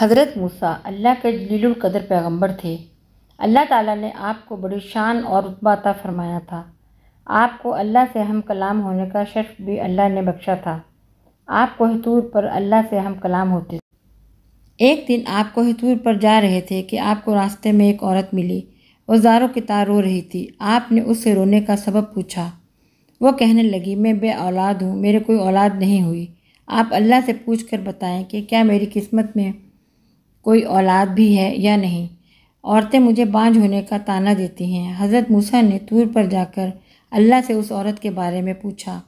हज़रत मूसा अल्लाह के कदर पैगंबर थे अल्लाह ताला ने आपको बड़ी शान और रुतबाता फ़रमाया था आपको अल्लाह से हम कलाम होने का शर्फ भी अल्लाह ने बख्शा था आपको हतूर पर अल्लाह से हम कलाम होते थे एक दिन आपको हतूर पर जा रहे थे कि आपको रास्ते में एक औरत मिली वो जारों की तार रो रही थी आपने उससे रोने का सबब पूछा वो कहने लगी मैं बे औलाद हूँ मेरे कोई औलाद नहीं हुई आप अल्लाह से पूछ कर बताएँ कि क्या मेरी किस्मत में कोई औलाद भी है या नहीं औरतें मुझे बांझ होने का ताना देती हैं हज़रत मूसा ने तूर पर जाकर अल्लाह से उस औरत के बारे में पूछा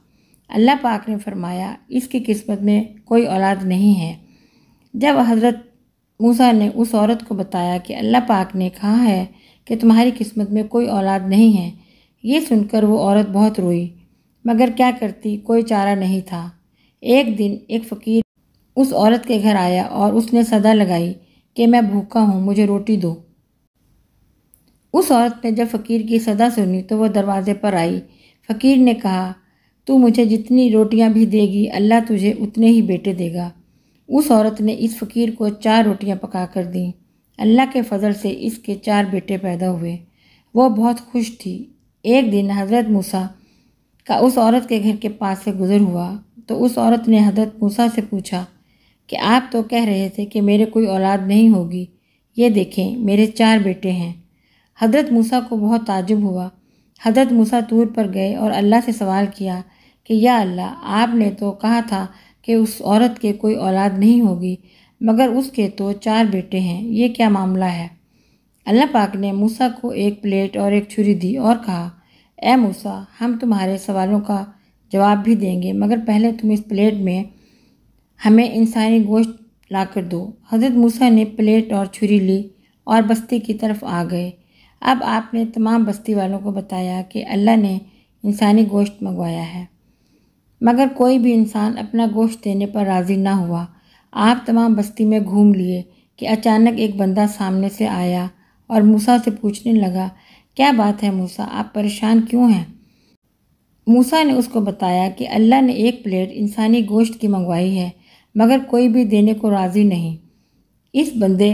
अल्लाह पाक ने फरमाया इसकी किस्मत में कोई औलाद नहीं है जब हज़रत मूसा ने उस औरत को बताया कि अल्लाह पाक ने कहा है कि तुम्हारी किस्मत में कोई औलाद नहीं है ये सुनकर वो औरत बहुत रोई मगर क्या करती कोई चारा नहीं था एक दिन एक फ़कीर उस औरत के घर आया और उसने सदा लगाई कि मैं भूखा हूँ मुझे रोटी दो उस औरत ने जब फ़कीर की सदा सुनी तो वह दरवाज़े पर आई फ़कीर ने कहा तू मुझे जितनी रोटियाँ भी देगी अल्लाह तुझे उतने ही बेटे देगा उस औरत ने इस फ़कीर को चार रोटियाँ पका कर दीं अल्लाह के फ़जल से इसके चार बेटे पैदा हुए वह बहुत खुश थी एक दिन हज़रत मूसा का उस औरत के घर के पास से गुज़र हुआ तो उस औरत ने हज़रत मूसा से पूछा कि आप तो कह रहे थे कि मेरे कोई औलाद नहीं होगी ये देखें मेरे चार बेटे हैं हज़रत मूसा को बहुत ताजुब हुआ हज़रत मूसा तूर पर गए और अल्लाह से सवाल किया कि या अल्लाह आपने तो कहा था कि उस औरत के कोई औलाद नहीं होगी मगर उसके तो चार बेटे हैं ये क्या मामला है अल्लाह पाक ने मूसा को एक प्लेट और एक छुरी दी और कहा ए मूसा हम तुम्हारे सवालों का जवाब भी देंगे मगर पहले तुम इस प्लेट में हमें इंसानी गोश्त ला कर दो हज़रत मूसा ने प्लेट और छुरी ली और बस्ती की तरफ आ गए अब आपने तमाम बस्ती वालों को बताया कि अल्लाह ने इंसानी गोश्त मंगवाया है मगर कोई भी इंसान अपना गोश्त देने पर राज़ी ना हुआ आप तमाम बस्ती में घूम लिए कि अचानक एक बंदा सामने से आया और मूसा से पूछने लगा क्या बात है मूसा आप परेशान क्यों हैं मूसा ने उसको बताया कि अल्लाह ने एक प्लेट इंसानी गोश्त की मंगवाई है मगर कोई भी देने को राज़ी नहीं इस बंदे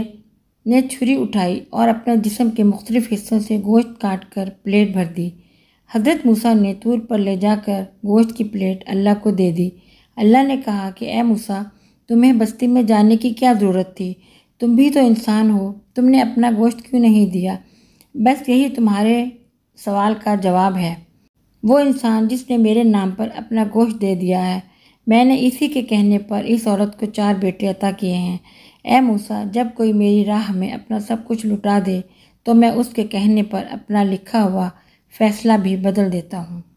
ने छुरी उठाई और अपने जिसम के मुख्तलिफ हिस्सों से गोश्त काट कर प्लेट भर दी हज़रत मूसा ने तूर पर ले जाकर गोश्त की प्लेट अल्लाह को दे दी अल्लाह ने कहा कि ए मूसा तुम्हें बस्ती में जाने की क्या ज़रूरत थी तुम भी तो इंसान हो तुमने अपना गोश्त क्यों नहीं दिया बस यही तुम्हारे सवाल का जवाब है वो इंसान जिसने मेरे नाम पर अपना गोश्त दे दिया है मैंने इसी के कहने पर इस औरत को चार बेटे अता किए हैं ए मूसा जब कोई मेरी राह में अपना सब कुछ लुटा दे तो मैं उसके कहने पर अपना लिखा हुआ फैसला भी बदल देता हूँ